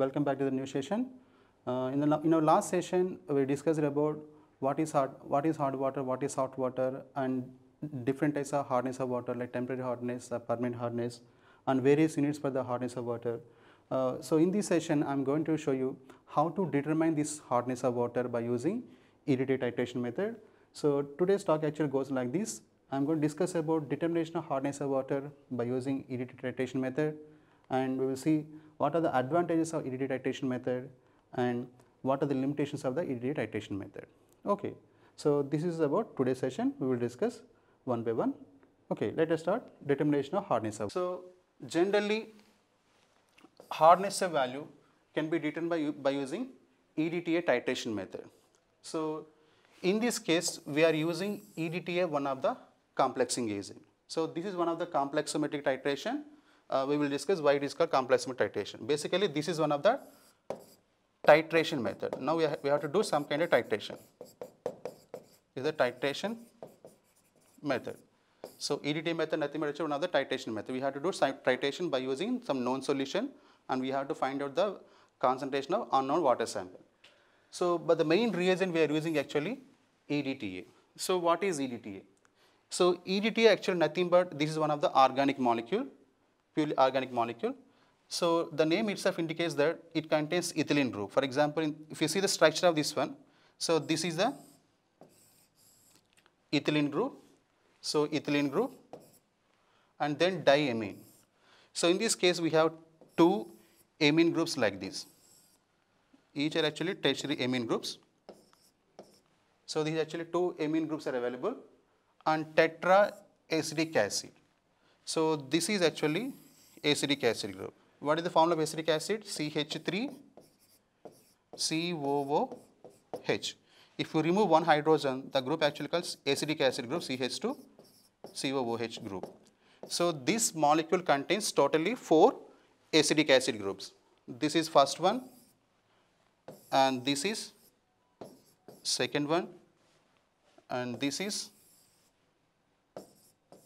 welcome back to the new session. Uh, in, the, in our last session, we discussed about what is hard, what is hard water, what is soft water and different types of hardness of water like temporary hardness, uh, permanent hardness and various units for the hardness of water. Uh, so, in this session, I am going to show you how to determine this hardness of water by using irritate titration method. So, today's talk actually goes like this. I am going to discuss about determination of hardness of water by using irritate titration method and we will see what are the advantages of EDD titration method and what are the limitations of the EDD titration method. Okay. So, this is about today's session we will discuss one by one. Okay, let us start determination of hardness of. So, generally hardness of value can be determined by, by using EDTA titration method. So, in this case we are using EDTA one of the complexing agent. So, this is one of the complexometric titration uh, we will discuss why it is called complex titration. Basically, this is one of the titration method. Now, we, ha we have to do some kind of titration. Is the titration method. So, EDT method nothing but one of the titration method. We have to do titration by using some known solution and we have to find out the concentration of unknown water sample. So, but the main reason we are using actually EDTA. So, what is EDTA? So, EDTA actually nothing but this is one of the organic molecule purely organic molecule. So the name itself indicates that it contains ethylene group. For example, in, if you see the structure of this one, so this is the ethylene group, so ethylene group and then diamine. So in this case, we have two amine groups like this. Each are actually tertiary amine groups. So these actually two amine groups are available and tetraacetic acid. So this is actually acidic acid group. What is the formula of acidic acid? CH3COOH. If you remove one hydrogen, the group actually calls acidic acid group CH2COOH group. So, this molecule contains totally 4 acidic acid groups. This is first one and this is second one and this is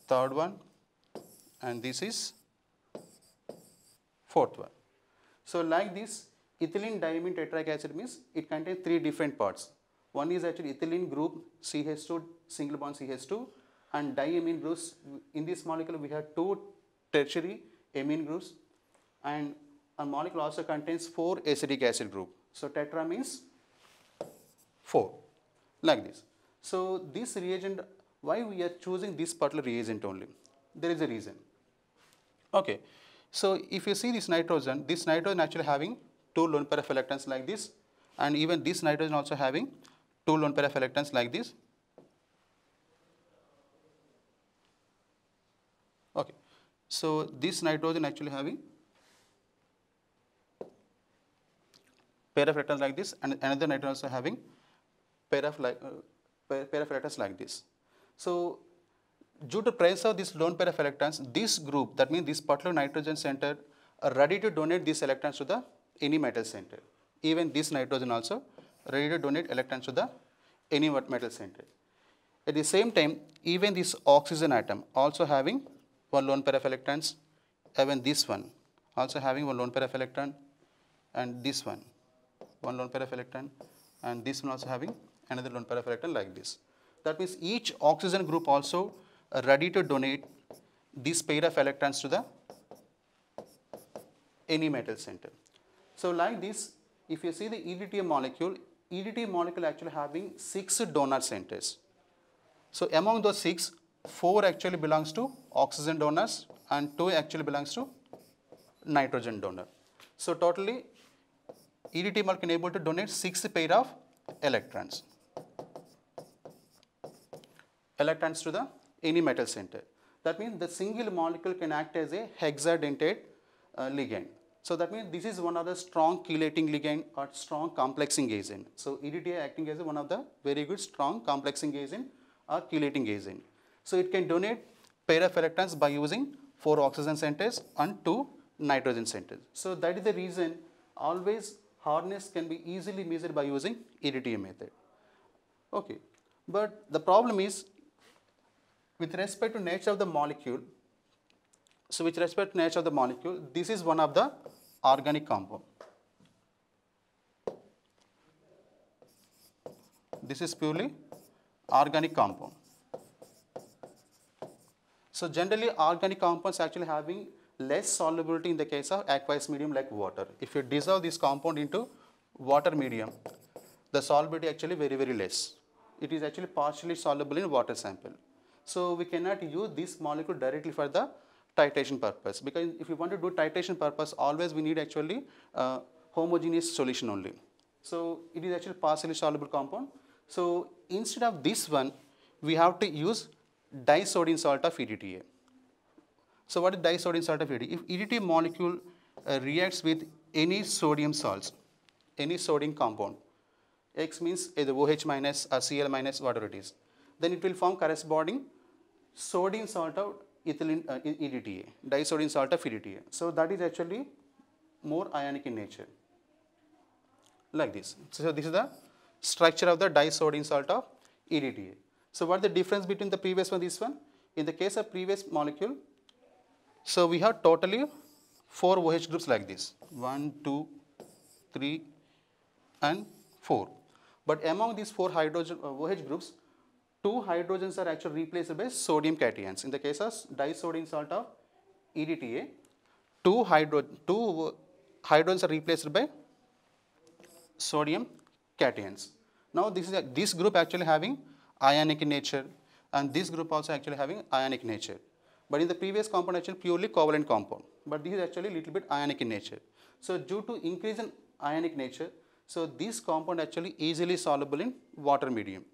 third one and this is fourth one. So like this ethylene diamine acid means it contains three different parts. One is actually ethylene group CH2 single bond CH2 and diamine groups in this molecule we have two tertiary amine groups and a molecule also contains four acidic acid group. So tetra means four like this. So this reagent why we are choosing this particular reagent only there is a reason. Okay. So if you see this nitrogen, this nitrogen actually having two lone pair of electrons like this and even this nitrogen also having two lone pair of electrons like this. Okay. So this nitrogen actually having pair of electrons like this and another nitrogen also having pair of like uh, pair, pair of electrons like this. So due to presence of this lone pair of electrons, this group, that means this particular nitrogen center are ready to donate these electrons to the any metal center. Even this nitrogen also ready to donate electrons to the any metal center. At the same time, even this oxygen atom also having one lone pair of electrons, even this one also having one lone pair of electron and this one, one lone pair of electron and this one also having another lone pair of electron like this. That means each oxygen group also ready to donate this pair of electrons to the any metal center. So like this, if you see the EDTA molecule, EDTA molecule actually having 6 donor centers. So among those 6, 4 actually belongs to oxygen donors and 2 actually belongs to nitrogen donor. So totally EDT molecule able to donate 6 pair of electrons. Electrons to the any metal center. That means the single molecule can act as a hexadentate uh, ligand. So that means this is one of the strong chelating ligand or strong complexing agent. So EDTA acting as one of the very good strong complexing agent or chelating agent. So it can donate pair of electrons by using 4 oxygen centers and 2 nitrogen centers. So that is the reason always hardness can be easily measured by using EDTA method. Okay. But the problem is with respect to nature of the molecule, so with respect to nature of the molecule, this is one of the organic compound. This is purely organic compound. So generally organic compounds actually having less solubility in the case of aqueous medium like water. If you dissolve this compound into water medium, the solubility actually very very less. It is actually partially soluble in water sample. So we cannot use this molecule directly for the titration purpose because if you want to do titration purpose always we need actually uh, homogeneous solution only. So it is actually partially soluble compound. So instead of this one we have to use disodium salt of EDTA. So what is disodium salt of EDTA? If EDTA molecule uh, reacts with any sodium salts, any sodium compound, X means either OH minus or Cl minus whatever it is, then it will form corresponding sodium salt of ethylene uh, EDTA, disodium salt of EDTA. So that is actually more ionic in nature, like this. So this is the structure of the disodium salt of EDTA. So what the difference between the previous one, this one? In the case of previous molecule, so we have totally four OH groups like this, one, two, three, and four. But among these four hydrogen uh, OH groups, two hydrogens are actually replaced by sodium cations. In the case of disodium salt of EDTA, two, hydro two hydrogens are replaced by sodium cations. Now this is a, this group actually having ionic nature and this group also actually having ionic nature. But in the previous compound actually purely covalent compound. But this is actually little bit ionic in nature. So due to increase in ionic nature, so this compound actually easily soluble in water medium.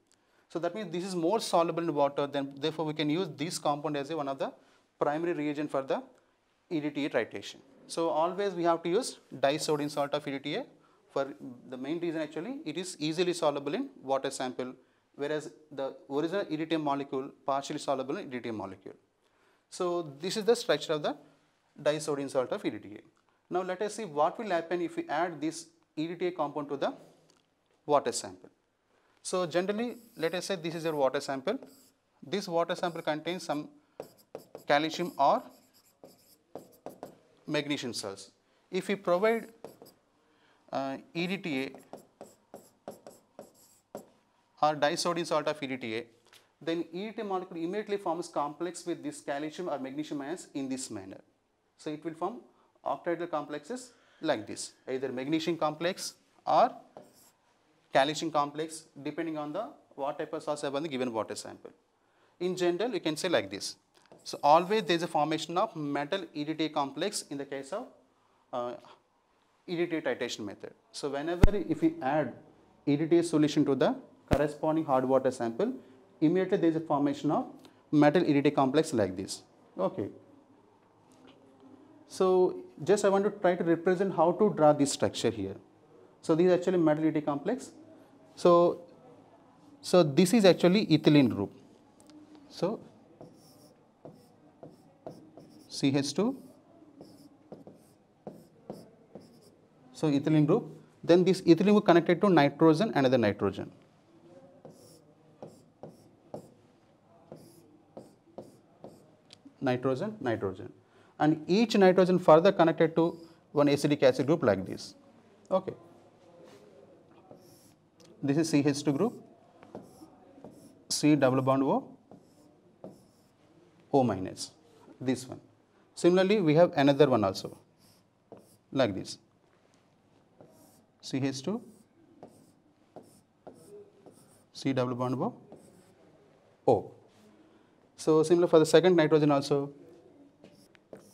So that means this is more soluble in water, then therefore we can use this compound as a, one of the primary reagent for the EDTA titration. So always we have to use disodium salt of EDTA for the main reason actually it is easily soluble in water sample whereas the original EDTA molecule partially soluble in EDTA molecule. So this is the structure of the disodium salt of EDTA. Now let us see what will happen if we add this EDTA compound to the water sample. So, generally let us say this is your water sample. This water sample contains some calcium or magnesium salts. If we provide uh, EDTA or disodium salt of EDTA, then EDTA molecule immediately forms complex with this calcium or magnesium ions in this manner. So, it will form octahedral complexes like this, either magnesium complex or calcium complex depending on the what type of source have on the given water sample. In general, you can say like this. So, always there is a formation of metal EDTA complex in the case of uh, EDTA titration method. So, whenever if we add EDTA solution to the corresponding hard water sample, immediately there is a formation of metal EDTA complex like this. Okay. So, just I want to try to represent how to draw this structure here. So, this is actually metal EDTA complex so, so this is actually ethylene group. So, CH2, so ethylene group, then this ethylene group connected to nitrogen, another nitrogen. nitrogen, nitrogen and each nitrogen further connected to one acidic acid group like this. Okay this is CH2 group, C double bond O, O minus, this one. Similarly, we have another one also, like this, CH2, C double bond O, O. So, similar for the second nitrogen also,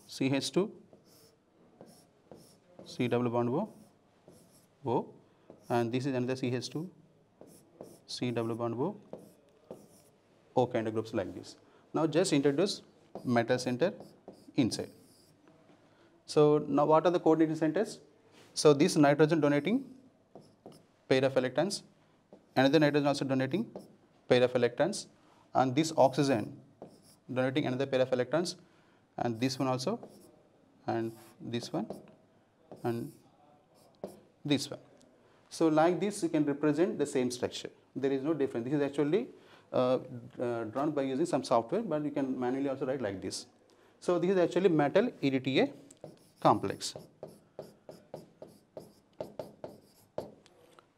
CH2, C double bond O, O and this is another CH2 C double bond O, O kind of groups like this. Now just introduce metal center inside. So now what are the coordinating centers? So this nitrogen donating pair of electrons, another nitrogen also donating pair of electrons and this oxygen donating another pair of electrons and this one also and this one and this one. So like this you can represent the same structure there is no difference. This is actually uh, uh, drawn by using some software, but you can manually also write like this. So this is actually metal EDTA complex.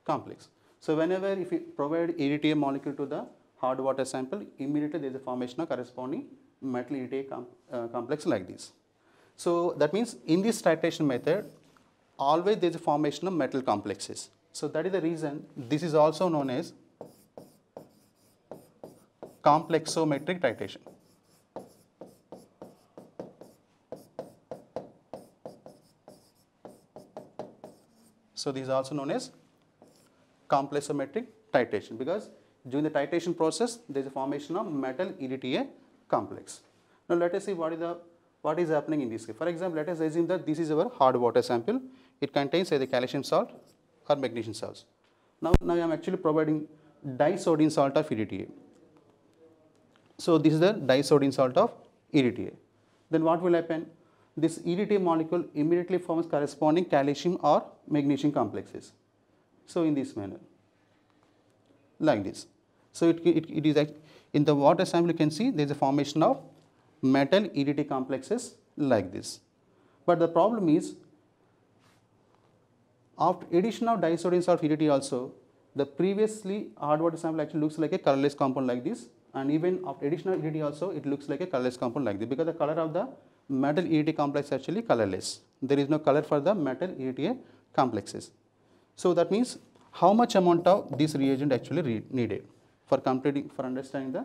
Complex. So whenever if you provide EDTA molecule to the hard water sample, immediately there is a formation of corresponding metal EDTA com uh, complex like this. So that means in this titration method, always there is a formation of metal complexes. So that is the reason this is also known as complexometric titration. So these are also known as complexometric titration because during the titration process there is a formation of metal EDTA complex. Now let us see what is the what is happening in this case. For example, let us assume that this is our hard water sample. It contains either calcium salt or magnesium salts. Now, now I am actually providing disodium salt of EDTA. So, this is the disodium salt of EDTA. Then what will happen? This EDTA molecule immediately forms corresponding calcium or magnesium complexes. So, in this manner, like this. So, it, it, it is in the water sample you can see there is a formation of metal EDTA complexes like this. But the problem is after addition of disodium salt EDTA also the previously hard water sample actually looks like a colorless compound like this and even after additional EDT also it looks like a colorless compound like this because the color of the metal EDT complex actually colorless. There is no color for the metal EDTA complexes. So that means how much amount of this reagent actually needed for completing for understanding the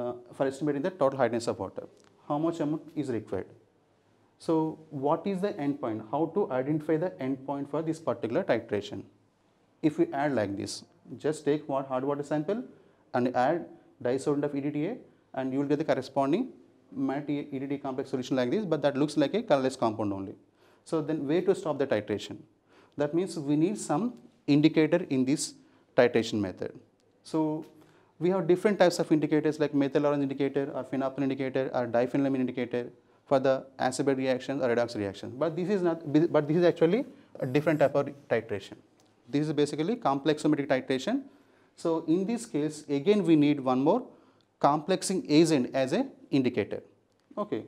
uh, for estimating the total hardness of water. How much amount is required? So what is the endpoint? How to identify the endpoint for this particular titration? If we add like this, just take one hard water sample and add disolate of EDTA and you will get the corresponding MAT EDTA complex solution like this but that looks like a colorless compound only. So then way to stop the titration. That means we need some indicator in this titration method. So we have different types of indicators like methyl orange indicator or phenolphthalein indicator or diphenylamine indicator for the acetate reactions or redox reactions. But this is not, but this is actually a different type of titration. This is basically complexometric titration so, in this case again we need one more complexing agent as a indicator. Okay.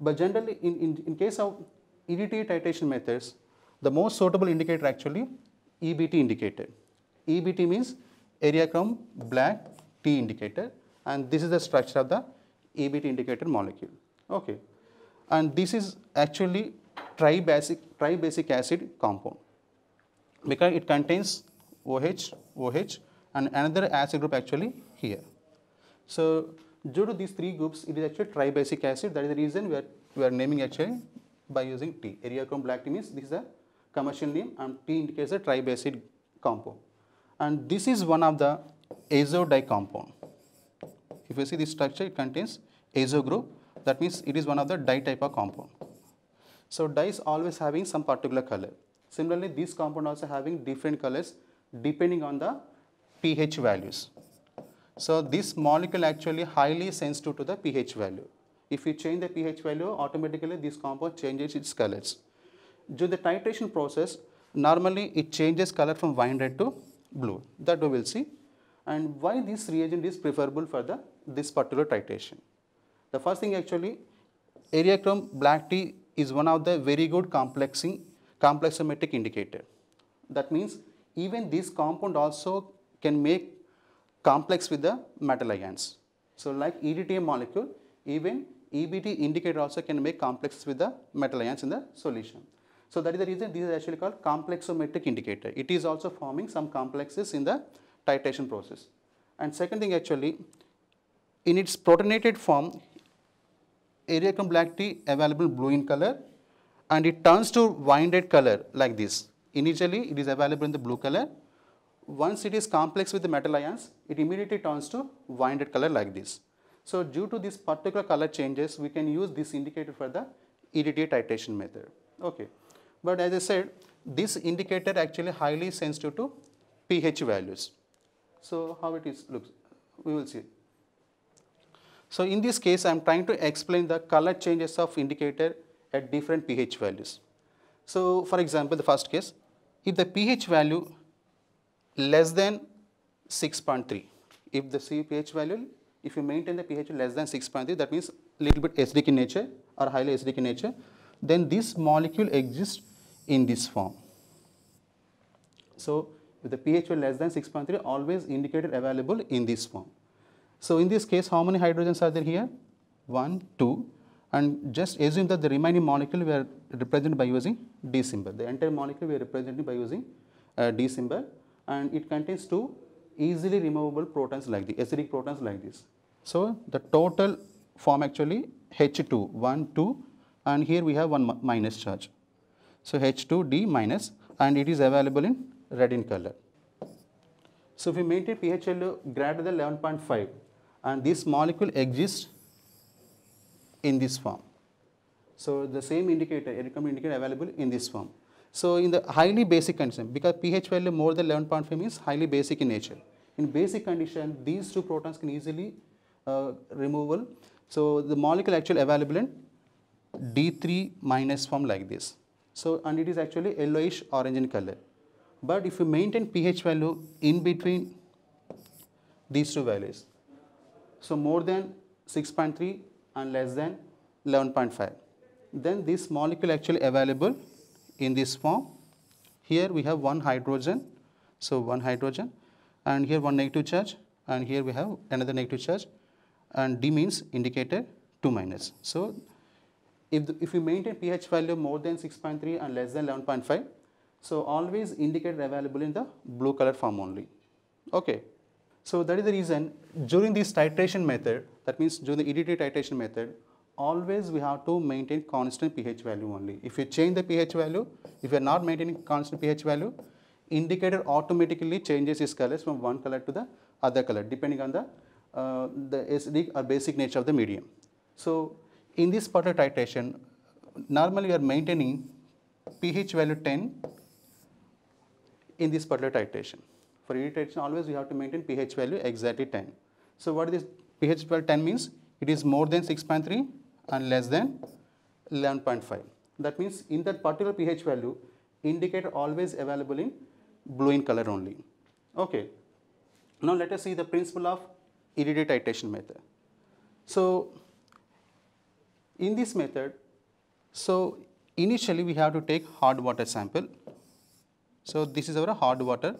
But generally in, in, in case of EDT titration methods, the most suitable indicator actually EBT indicator. EBT means areachrome black T indicator and this is the structure of the EBT indicator molecule. Okay. And this is actually tribasic, tribasic acid compound because it contains OH, OH and another acid group actually here. So due to these three groups, it is actually tribasic acid. That is the reason we are, we are naming actually by using T. Areacom means this is a commercial name and T indicates a tribasic compound. And this is one of the azo dye compound. If you see this structure, it contains azo group. That means it is one of the dye type of compound. So dye is always having some particular color. Similarly, this compound also having different colors depending on the pH values. So this molecule actually highly sensitive to the pH value. If you change the pH value, automatically this compound changes its colors. During the titration process, normally it changes color from wine red to blue. That we will see. And why this reagent is preferable for the this particular titration. The first thing actually, Areacrum black tea is one of the very good complexing complexometric indicator. That means even this compound also can make complex with the metal ions. So like EDTA molecule, even EBT indicator also can make complexes with the metal ions in the solution. So that is the reason this is actually called complexometric indicator. It is also forming some complexes in the titration process. And second thing actually, in its protonated form, aerochrome black tea available blue in color and it turns to wine red color like this. Initially it is available in the blue color once it is complex with the metal ions, it immediately turns to winded color like this. So due to these particular color changes, we can use this indicator for the EDTA titration method. Okay. But as I said, this indicator actually highly sensitive to pH values. So how it is looks, we will see. So in this case, I am trying to explain the color changes of indicator at different pH values. So for example, the first case, if the pH value less than 6.3. If the pH value, if you maintain the pH less than 6.3, that means little bit acidic in nature or highly acidic in nature, then this molecule exists in this form. So, if the pH value less than 6.3, always indicator available in this form. So, in this case, how many hydrogens are there here? 1, 2 and just assume that the remaining molecule we are represented by using D symbol. The entire molecule we are represented by using uh, D symbol and it contains two easily removable protons like the acidic protons like this. So, the total form actually H2, 1, 2 and here we have one minus charge. So, H2D minus and it is available in red in color. So, if we maintain pH greater than 11.5 and this molecule exists in this form. So, the same indicator, electron indicator available in this form. So in the highly basic condition, because pH value more than 11.5 means highly basic in nature. In basic condition, these two protons can easily uh, removal. So the molecule actually available in D3 minus form like this. So and it is actually yellowish orange in color. But if you maintain pH value in between these two values, so more than 6.3 and less than 11.5, then this molecule actually available in this form. Here we have one hydrogen, so one hydrogen and here one negative charge and here we have another negative charge and D means indicator 2 minus. So, if, the, if we maintain pH value more than 6.3 and less than 11.5, so always indicator available in the blue color form only. Okay. So that is the reason during this titration method, that means during the EDT titration method, always we have to maintain constant pH value only. If you change the pH value, if you are not maintaining constant pH value, indicator automatically changes its colors from one color to the other color depending on the, uh, the acidic or basic nature of the medium. So, in this particular titration, normally we are maintaining pH value 10 in this particular titration. For irritation always we have to maintain pH value exactly 10. So, what is pH value 10 means? It is more than 6.3 and less than 11.5. That means in that particular pH value, indicator always available in blue in color only. Okay. Now let us see the principle of irradiate titration method. So in this method, so initially we have to take hard water sample. So this is our hard water,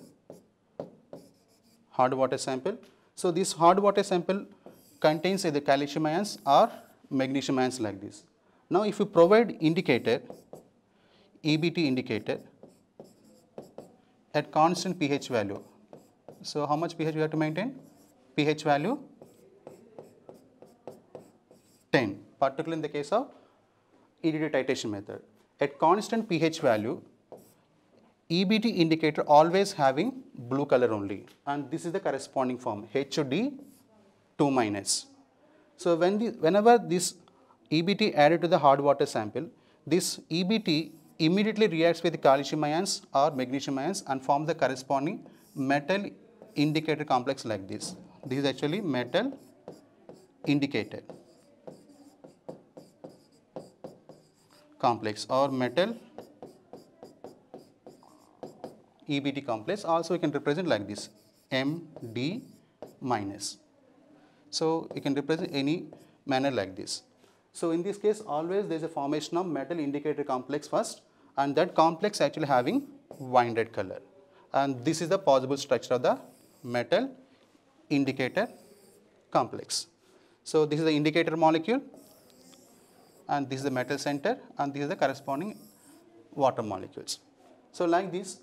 hard water sample. So this hard water sample contains either calcium ions or magnesium ions like this. Now, if you provide indicator, EBT indicator at constant pH value. So, how much pH we have to maintain? pH value 10, particularly in the case of EDT titration method. At constant pH value, EBT indicator always having blue color only and this is the corresponding form HOD 2 minus. So, when the, whenever this EBT added to the hard water sample, this EBT immediately reacts with calcium ions or magnesium ions and form the corresponding metal indicator complex like this. This is actually metal indicator complex or metal EBT complex also we can represent like this MD minus. So you can represent any manner like this. So in this case always there is a formation of metal indicator complex first and that complex actually having wine red color and this is the possible structure of the metal indicator complex. So this is the indicator molecule and this is the metal center and this is the corresponding water molecules. So like this,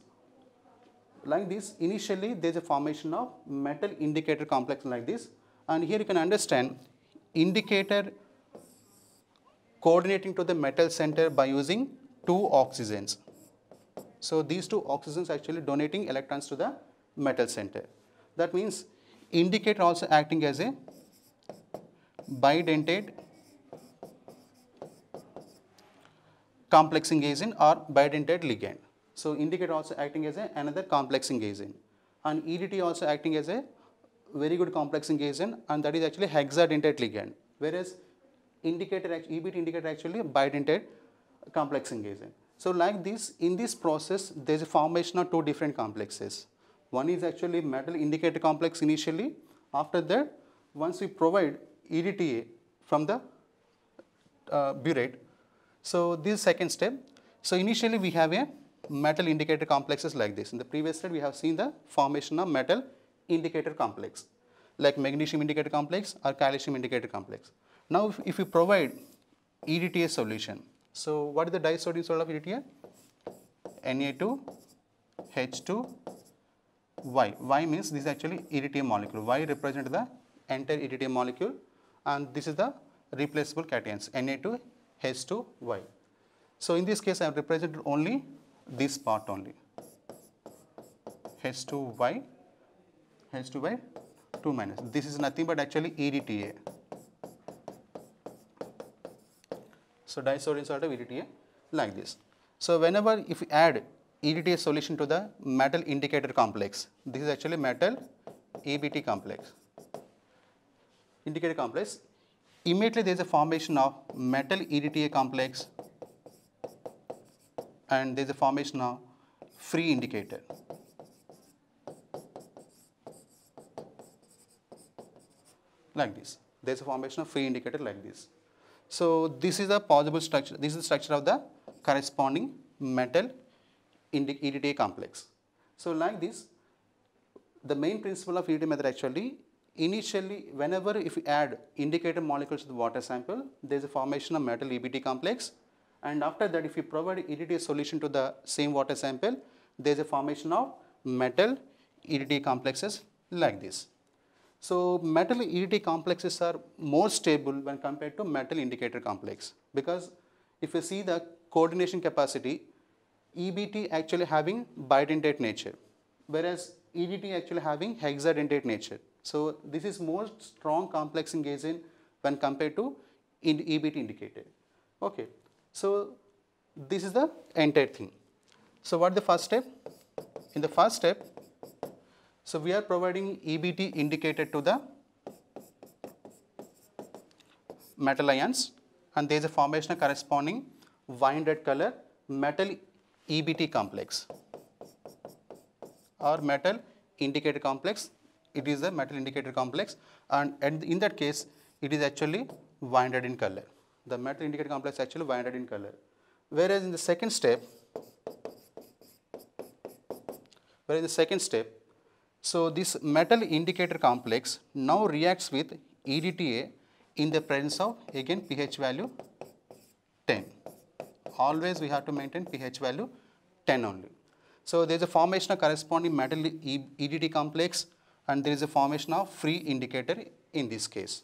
like this initially there is a formation of metal indicator complex like this and here you can understand indicator coordinating to the metal center by using two oxygens. So these two oxygens actually donating electrons to the metal center. That means indicator also acting as a bidentate complexing agent or bidentate ligand. So indicator also acting as a, another complexing agent and EDT also acting as a very good complexing agent and that is actually hexadentate ligand. Whereas indicator, EBT indicator actually bidentate complexing agent. So like this, in this process, there is a formation of two different complexes. One is actually metal indicator complex initially. After that, once we provide EDTA from the uh, burette, so this second step. So initially we have a metal indicator complexes like this. In the previous slide, we have seen the formation of metal indicator complex like magnesium indicator complex or calcium indicator complex. Now if, if you provide EDTA solution, so what is the disodium salt of EDTA? Na2H2Y. Y means this is actually EDTA molecule. Y represents the entire EDTA molecule and this is the replaceable cations Na2H2Y. So in this case I have represented only this part only H2Y Hence, 2 by 2 minus. This is nothing but actually EDTA. So disodium sort of EDTA like this. So whenever if we add EDTA solution to the metal indicator complex, this is actually metal ABT complex, indicator complex, immediately there is a formation of metal EDTA complex and there is a formation of free indicator. like this. There is a formation of free indicator like this. So this is the possible structure. This is the structure of the corresponding metal EDTA complex. So like this, the main principle of EDTA method actually initially whenever if you add indicator molecules to the water sample, there is a formation of metal EBT complex and after that if you provide EDTA solution to the same water sample, there is a formation of metal EDTA complexes like this. So metal EDT complexes are more stable when compared to metal indicator complex because if you see the coordination capacity, EBT actually having bidentate nature, whereas EDT actually having hexadentate nature. So this is more strong complex agent when compared to EBT indicator. Okay, so this is the entire thing. So what the first step? In the first step, so we are providing EBT indicated to the metal ions and there is a formation corresponding wine red color metal EBT complex or metal indicator complex. It is the metal indicator complex and, and in that case it is actually wine red in color. The metal indicator complex actually wine red in color. Whereas in the second step, whereas in the second step so this metal indicator complex now reacts with EDTA in the presence of again pH value 10. Always we have to maintain pH value 10 only. So there is a formation of corresponding metal EDT complex and there is a formation of free indicator in this case.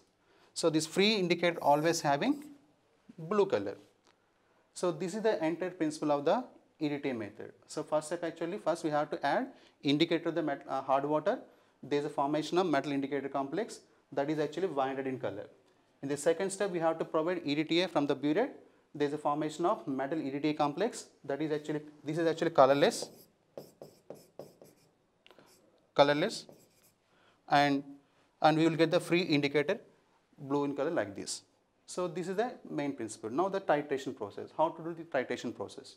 So this free indicator always having blue color. So this is the entire principle of the irritate method. So first step actually first we have to add indicator the metal, uh, hard water. There is a formation of metal indicator complex that is actually violet in color. In the second step we have to provide EDTA from the burette. There is a formation of metal EDTA complex that is actually this is actually colorless colorless and and we will get the free indicator blue in color like this. So this is the main principle. Now the titration process, how to do the titration process.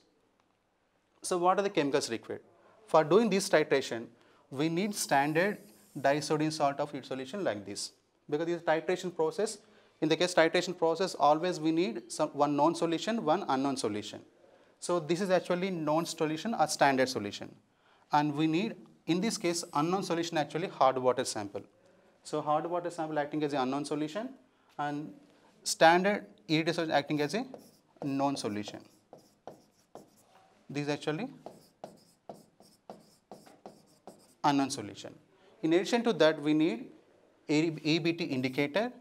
So what are the chemicals required? For doing this titration, we need standard disodium salt of its solution like this. Because this titration process, in the case titration process, always we need some, one known solution, one unknown solution. So this is actually known solution or standard solution. And we need, in this case, unknown solution actually hard water sample. So hard water sample acting as an unknown solution and standard solution acting as a known solution. These actually unknown solution. In addition to that, we need EBT indicator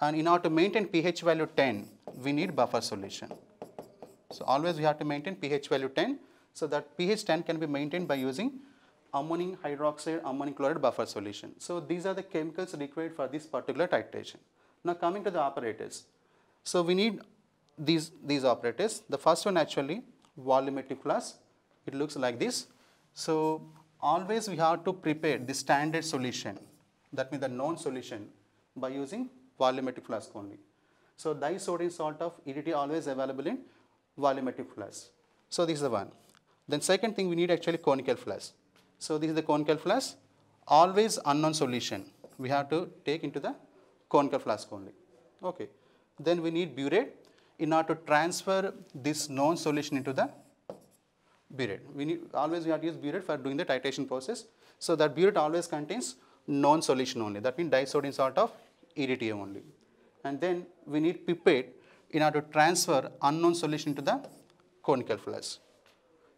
and in order to maintain pH value 10, we need buffer solution. So, always we have to maintain pH value 10. So, that pH 10 can be maintained by using ammonium hydroxide, ammonium chloride buffer solution. So, these are the chemicals required for this particular titration. Now, coming to the operators. So, we need these, these operators. The first one actually volumetric flux. It looks like this. So always we have to prepare the standard solution, that means the known solution by using volumetric flask only. So disodium salt of EDT always available in volumetric flask. So this is the one. Then second thing we need actually conical flask. So this is the conical flask, always unknown solution. We have to take into the conical flask only. Okay. Then we need burette in order to transfer this known solution into the burette. We need, always we have to use burette for doing the titration process. So that burette always contains known solution only. That means disodium salt of EDTA only. And then we need pipette in order to transfer unknown solution to the conical flask.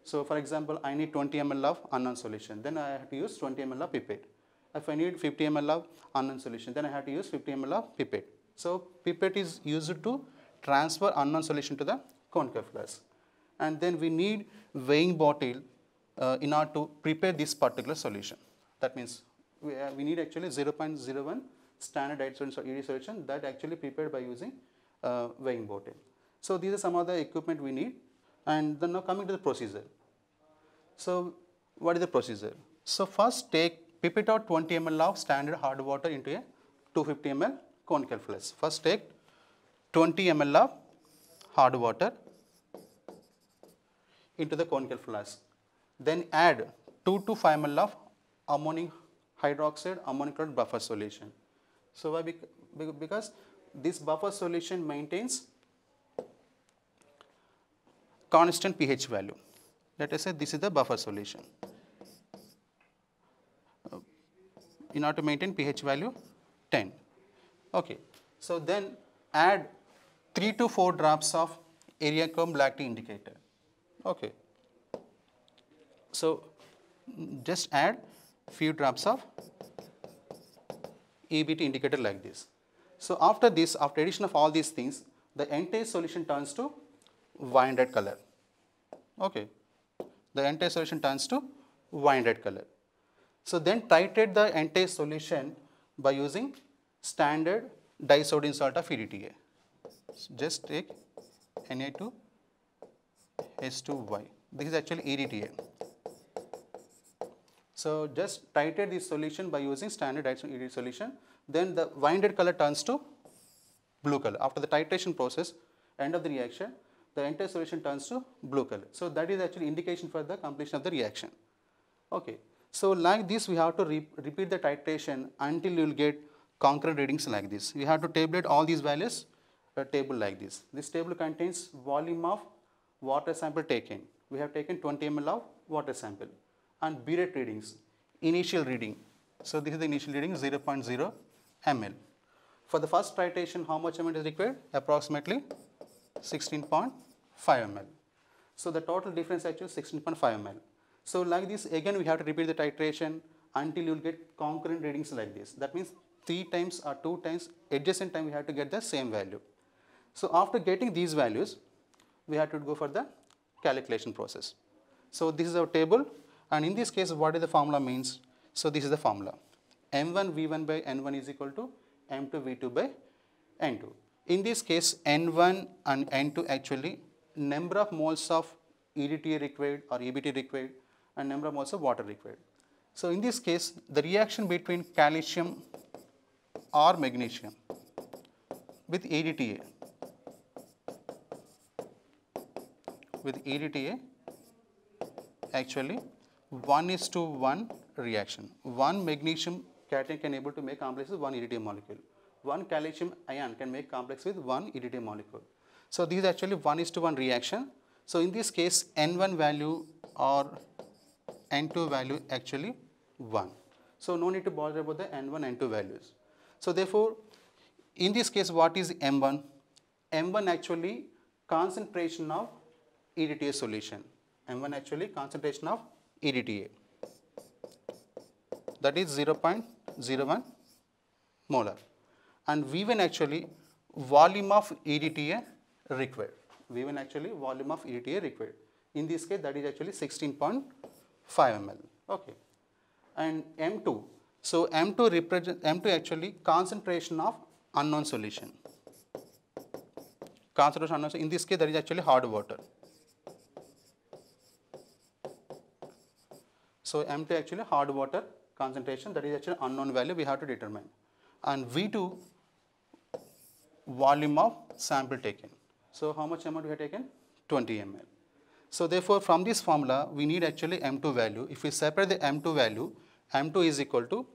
So for example, I need 20 ml of unknown solution, then I have to use 20 ml of pipette. If I need 50 ml of unknown solution, then I have to use 50 ml of pipette. So pipette is used to transfer unknown solution to the concave flask. And then we need weighing bottle uh, in order to prepare this particular solution. That means we, uh, we need actually 0.01 standard iodine so ED solution that actually prepared by using uh, weighing bottle. So these are some of the equipment we need and then now coming to the procedure. So what is the procedure? So first take pipette out 20 ml of standard hard water into a 250 ml cone flask. First take 20 ml of hard water into the conical flask. Then add 2 to 5 ml of ammonium hydroxide ammonium chloride buffer solution. So, why? Because this buffer solution maintains constant pH value. Let us say this is the buffer solution. Uh, in order to maintain pH value 10. Okay. So, then add 3 to 4 drops of area cum black tea indicator. Okay. So, just add few drops of EBT indicator like this. So, after this, after addition of all these things, the entire solution turns to wine red color. Okay. The entire solution turns to wine red color. So, then titrate the entire solution by using standard disodium salt of EDTA just take Na2 H2Y. This is actually EDTA. So just titrate this solution by using standard EDTA solution. Then the winded color turns to blue color. After the titration process, end of the reaction, the entire solution turns to blue color. So that is actually indication for the completion of the reaction. Okay. So like this, we have to re repeat the titration until you will get concurrent readings like this. We have to tabulate all these values a table like this. This table contains volume of water sample taken. We have taken 20 ml of water sample and B rate readings, initial reading. So this is the initial reading 0, ml. For the first titration, how much amount is required? Approximately 16.5 ml. So the total difference actually 16.5 ml. So like this, again we have to repeat the titration until you will get concurrent readings like this. That means 3 times or 2 times adjacent time we have to get the same value. So after getting these values, we had to go for the calculation process. So this is our table and in this case what is the formula means? So this is the formula m1 v1 by n1 is equal to m2 v2 by n2. In this case n1 and n2 actually number of moles of EDTA required or EBT required and number of moles of water required. So in this case the reaction between calcium or magnesium with EDTA with EDTA actually 1 is to 1 reaction. One magnesium cation can able to make complex with one EDTA molecule. One calcium ion can make complex with one EDTA molecule. So, these actually 1 is to 1 reaction. So, in this case N1 value or N2 value actually 1. So, no need to bother about the N1, N2 values. So, therefore, in this case what is M1? M1 actually concentration of EDTA solution. M1 actually concentration of EDTA that is 0.01 molar and V1 actually volume of EDTA required. V1 actually volume of EDTA required. In this case that is actually 16.5 ml. Okay. And M2. So M2 represent M2 actually concentration of unknown solution. Concentration unknown. So in this case that is actually hard water. So M2 actually hard water concentration that is actually unknown value we have to determine. And V2 volume of sample taken. So how much amount we have taken? 20 ml. So therefore from this formula we need actually M2 value. If we separate the M2 value, M2 is equal to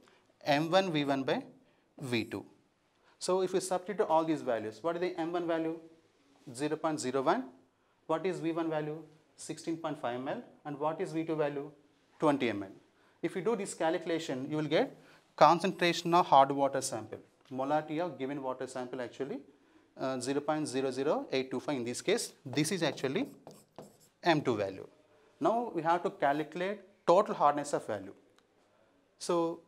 M1 V1 by V2. So if we substitute all these values, what is the M1 value? 0.01. What is V1 value? 16.5 ml. And what is V2 value? 20 ml. If you do this calculation, you will get concentration of hard water sample, molarity of given water sample actually uh, 0.00825 in this case. This is actually M2 value. Now we have to calculate total hardness of value. So,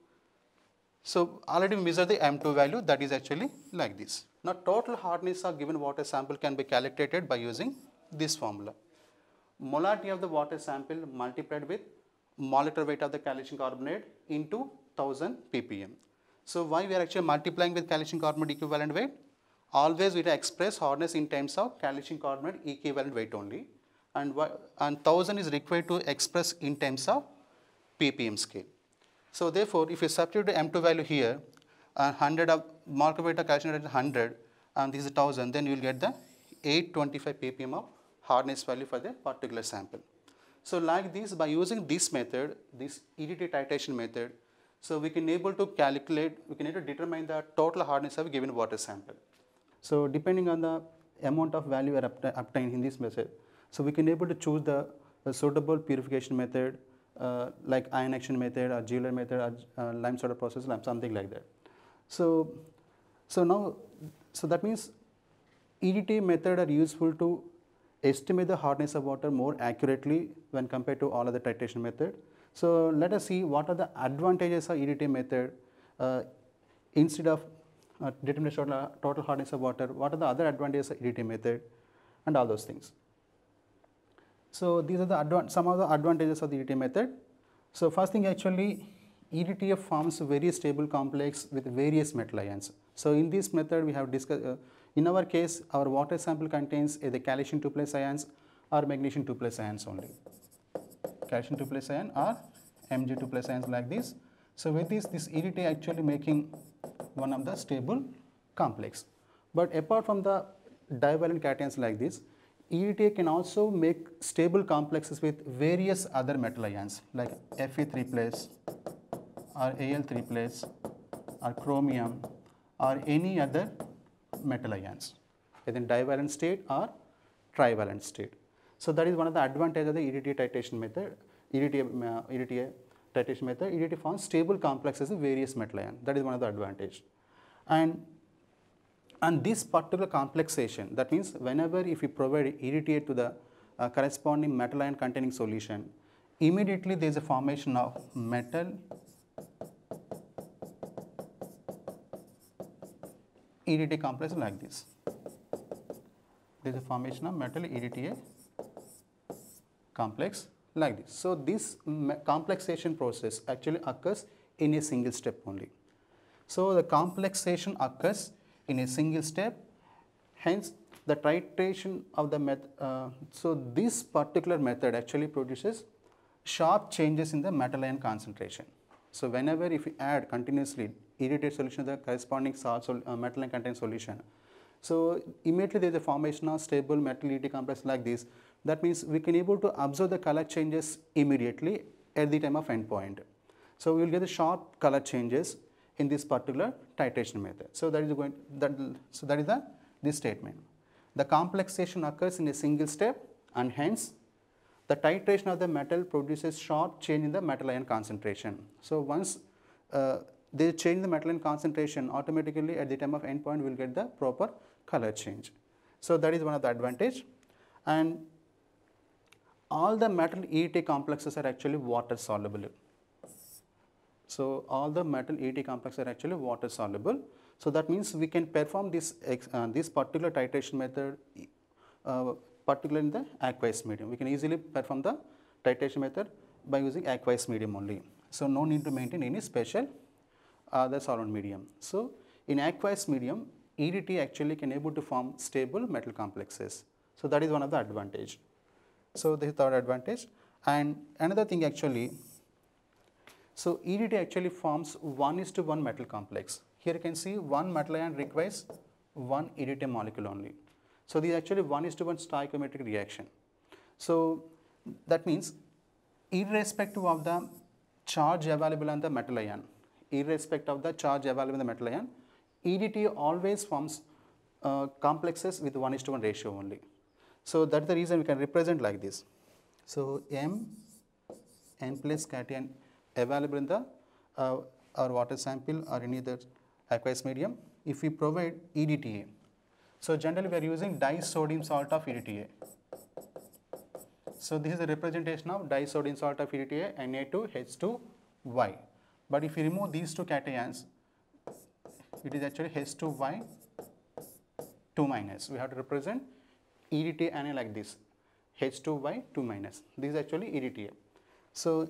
so already measure the M2 value that is actually like this. Now total hardness of given water sample can be calculated by using this formula. Molarity of the water sample multiplied with Molar weight of the calcium carbonate into 1000 ppm. So why we are actually multiplying with calcium carbonate equivalent weight? Always we express hardness in terms of calcium carbonate equivalent weight only and, and 1000 is required to express in terms of ppm scale. So therefore, if you substitute the M2 value here, uh, 100 of molecular weight of calcium is 100 and this is 1000, then you will get the 825 ppm of hardness value for the particular sample. So like this, by using this method, this EDT titration method, so we can able to calculate, we can able to determine the total hardness of a given water sample. So depending on the amount of value are obtained in this method, so we can able to choose the, suitable purification method uh, like ion action method or Euler method or uh, lime soda process, something like that. So, so now, so that means EDT method are useful to estimate the hardness of water more accurately when compared to all other titration method. So let us see what are the advantages of EDT method uh, instead of uh, determining total, total hardness of water, what are the other advantages of EDT method and all those things. So these are the some of the advantages of the EDT method. So first thing actually EDTF forms very stable complex with various metal ions. So in this method we have discussed uh, in our case, our water sample contains either calcium 2 plus ions or magnesium 2 plus ions only. Calcium 2 plus ion or Mg 2 plus ions like this. So with this, this EDT actually making one of the stable complex. But apart from the divalent cations like this, EDTA can also make stable complexes with various other metal ions like Fe3 plus or Al3 plus or chromium or any other metal ions in divalent state or trivalent state. So that is one of the advantage of the EDTA titration method, EDTA, uh, titration method. EDTA forms stable complexes of various metal ions. That is one of the advantage. And and this particular complexation, that means whenever if you provide EDTA to the uh, corresponding metal ion containing solution, immediately there is a formation of metal EDTA complex like this. This is formation of metal EDTA complex like this. So this complexation process actually occurs in a single step only. So the complexation occurs in a single step, hence the titration of the method. Uh, so this particular method actually produces sharp changes in the metal ion concentration. So whenever if you add continuously irritate solution the corresponding salt sol uh, metal and contained solution. So immediately there is a formation of stable metal ET complex like this. That means we can able to observe the color changes immediately at the time of endpoint. So we will get the sharp color changes in this particular titration method. So that is going that so that is the this statement. The complexation occurs in a single step and hence the titration of the metal produces sharp change in the metal ion concentration. So once uh, they change the metal concentration automatically at the time of endpoint. we will get the proper color change. So that is one of the advantage and all the metal ET complexes are actually water soluble. So all the metal ET complexes are actually water soluble. So that means we can perform this, uh, this particular titration method uh, particularly in the aqueous medium. We can easily perform the titration method by using aqueous medium only. So no need to maintain any special uh, the solvent medium. So in aqueous medium, EDT actually can able to form stable metal complexes. So that is one of the advantage. So this is third advantage. And another thing actually, so EDT actually forms 1 is to 1 metal complex. Here you can see one metal ion requires one EDT molecule only. So this is actually 1 is to 1 stoichiometric reaction. So that means irrespective of the charge available on the metal ion, irrespective of the charge available in the metal ion. EDT always forms uh, complexes with 1 is to 1 ratio only. So that is the reason we can represent like this. So M, N plus cation available in the uh, our water sample or any other aqueous medium if we provide EDTA. So generally we are using disodium salt of EDTA. So this is a representation of disodium salt of EDTA Na2H2Y. But if you remove these two cations, it is actually H2 by 2 minus. We have to represent EDTA anion like this, H2 by 2 minus. This is actually EDTA. So,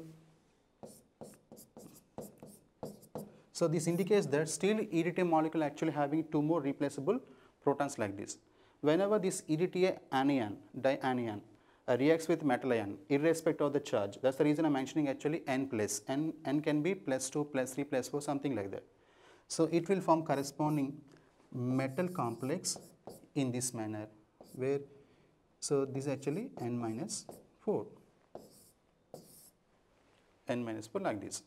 so this indicates that still EDTA molecule actually having two more replaceable protons like this. Whenever this EDTA anion, dianion uh, reacts with metal ion irrespective of the charge. That's the reason I'm mentioning actually N plus. N, N can be plus 2, plus 3, plus 4, something like that. So it will form corresponding metal complex in this manner where, so this actually N minus 4, N minus 4 like this.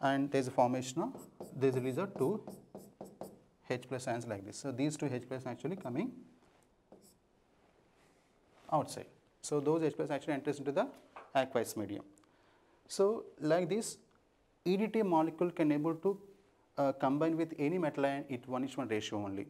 And there is a formation of, there is a result two H plus ions like this. So these two H plus actually coming outside. So, those H plus actually enters into the aqueous medium. So, like this EDT molecule can able to uh, combine with any metal ion at 1 to 1 ratio only.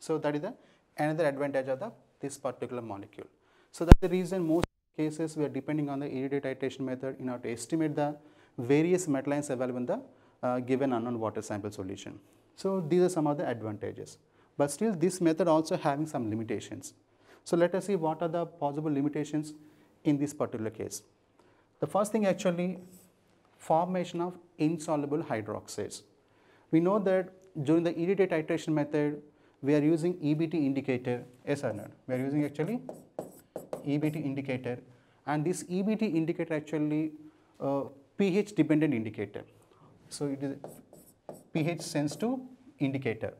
So, that is the another advantage of the this particular molecule. So, that is the reason most cases we are depending on the EDT titration method in order to estimate the various metal ions available in the uh, given unknown water sample solution. So, these are some of the advantages. But still this method also having some limitations. So let us see what are the possible limitations in this particular case. The first thing actually formation of insoluble hydroxides. We know that during the EDT titration method, we are using EBT indicator, yes or not? We are using actually EBT indicator and this EBT indicator actually a uh, pH dependent indicator. So it is pH sense to indicator.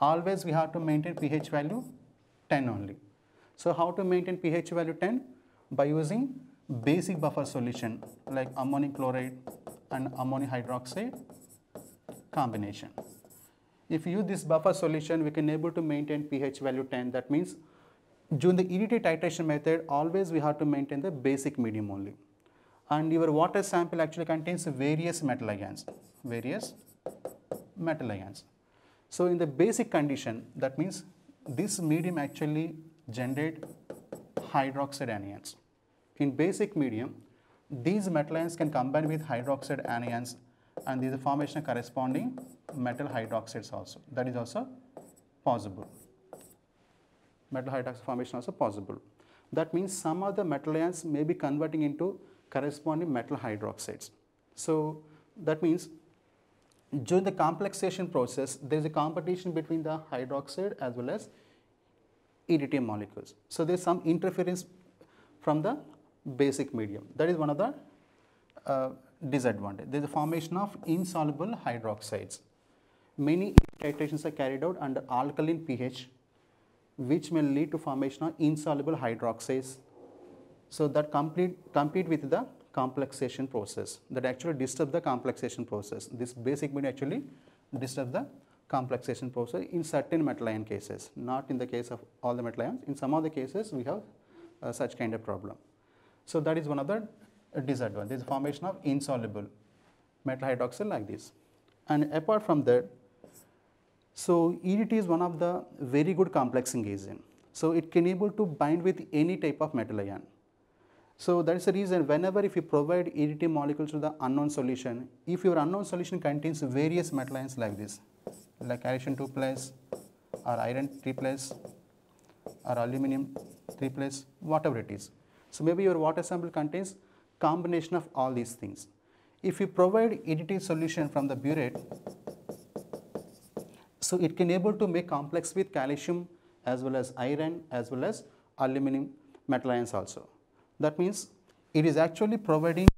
Always we have to maintain pH value 10 only. So how to maintain pH value 10? By using basic buffer solution like ammonium chloride and ammonium hydroxide combination. If you use this buffer solution, we can able to maintain pH value 10. That means during the EDT titration method, always we have to maintain the basic medium only. And your water sample actually contains various metal ions, various metal ions. So in the basic condition, that means this medium actually generate hydroxide anions. In basic medium, these metal ions can combine with hydroxide anions and there is a formation of corresponding metal hydroxides also. That is also possible. Metal hydroxide formation also possible. That means some of the metal ions may be converting into corresponding metal hydroxides. So that means during the complexation process, there is a competition between the hydroxide as well as EDTA molecules. So there is some interference from the basic medium. That is one of the uh, disadvantage. There is a formation of insoluble hydroxides. Many titrations are carried out under alkaline pH which may lead to formation of insoluble hydroxides. So that complete, compete with the complexation process that actually disturb the complexation process. This basic medium actually disturb the complexation process in certain metal ion cases, not in the case of all the metal ions. In some of the cases, we have uh, such kind of problem. So that is one of the disadvantage, the formation of insoluble metal hydroxide like this. And apart from that, so EDT is one of the very good complexing agent. So it can able to bind with any type of metal ion. So that is the reason whenever if you provide EDT molecule to the unknown solution, if your unknown solution contains various metal ions like this, like calcium 2 plus or iron 3 plus or aluminum 3 plus whatever it is. So, maybe your water sample contains combination of all these things. If you provide EDT solution from the burette, so it can able to make complex with calcium as well as iron as well as aluminum metal ions also. That means it is actually providing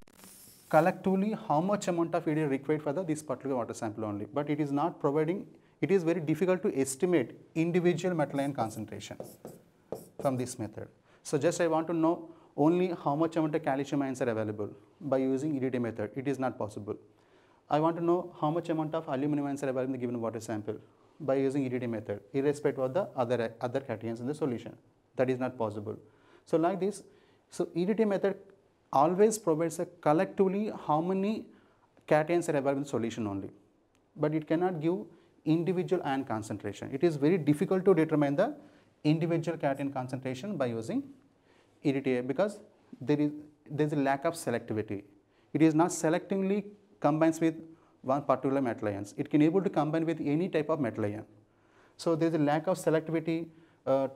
collectively how much amount of EDA required for the, this particular water sample only. But it is not providing, it is very difficult to estimate individual metal ion concentration from this method. So just I want to know only how much amount of calcium ions are available by using EDA method. It is not possible. I want to know how much amount of aluminum ions are available in the given water sample by using EDT method, irrespective of the other, other cations in the solution. That is not possible. So like this, so EDT method always provides a collectively how many cations are available in solution only. But it cannot give individual ion concentration. It is very difficult to determine the individual cation concentration by using EDTA because there is, there is a lack of selectivity. It is not selectively combines with one particular metal ion. It can able to combine with any type of metal ion. So there is a lack of selectivity uh,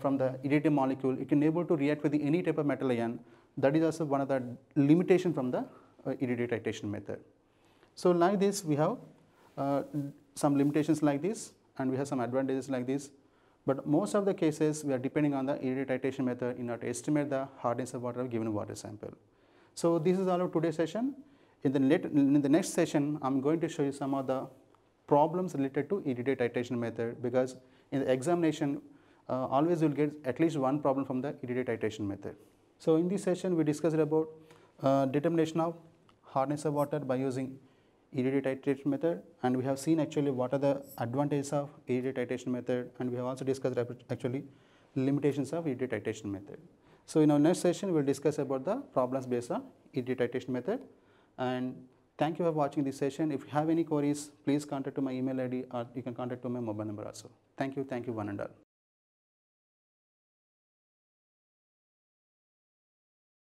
from the EDTA molecule. It can able to react with any type of metal ion that is also one of the limitation from the uh, iriditization method. So like this we have uh, some limitations like this and we have some advantages like this but most of the cases we are depending on the iriditization method in order to estimate the hardness of water of given water sample. So this is all of today's session. In the, in the next session I am going to show you some of the problems related to iriditization method because in the examination uh, always you will get at least one problem from the iriditization method. So in this session we discussed about uh, determination of hardness of water by using EDD titration method and we have seen actually what are the advantages of EDD titration method and we have also discussed actually limitations of EDD titration method. So in our next session we will discuss about the problems based on EDD titration method and thank you for watching this session. If you have any queries please contact to my email id or you can contact to my mobile number also. Thank you, thank you one and all.